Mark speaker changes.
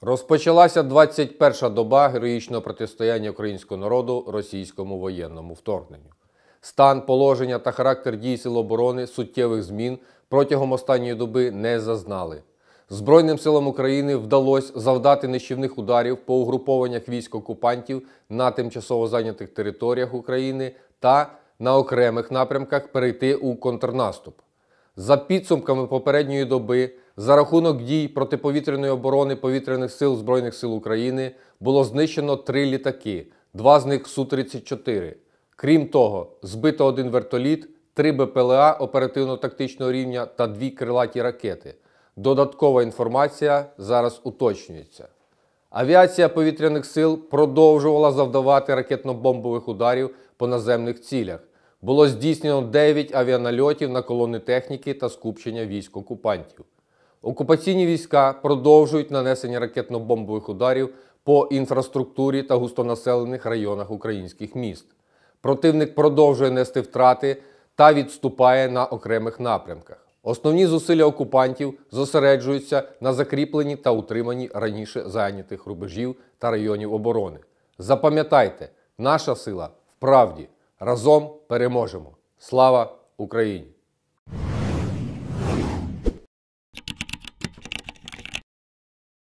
Speaker 1: Розпочалася 21-ша доба героїчного протистояння українського народу російському воєнному вторгненню. Стан положення та характер дій сил оборони суттєвих змін протягом останньої доби не зазнали. Збройним силам України вдалося завдати нищівних ударів по угрупованнях військ окупантів на тимчасово зайнятих територіях України та на окремих напрямках перейти у контрнаступ. За підсумками попередньої доби. За рахунок дій протиповітряної оборони повітряних сил Збройних сил України було знищено три літаки, два з них Су-34. Крім того, збито один вертоліт, три БПЛА оперативно-тактичного рівня та дві крилаті ракети. Додаткова інформація зараз уточнюється. Авіація повітряних сил продовжувала завдавати ракетно-бомбових ударів по наземних цілях. Було здійснено 9 авіанальотів на колони техніки та скупчення військ окупантів. Окупаційні війська продовжують нанесення ракетно-бомбових ударів по інфраструктурі та густонаселених районах українських міст. Противник продовжує нести втрати та відступає на окремих напрямках. Основні зусилля окупантів зосереджуються на закріпленні та утриманні раніше зайнятих рубежів та районів оборони. Запам'ятайте, наша сила вправді разом переможемо. Слава Україні!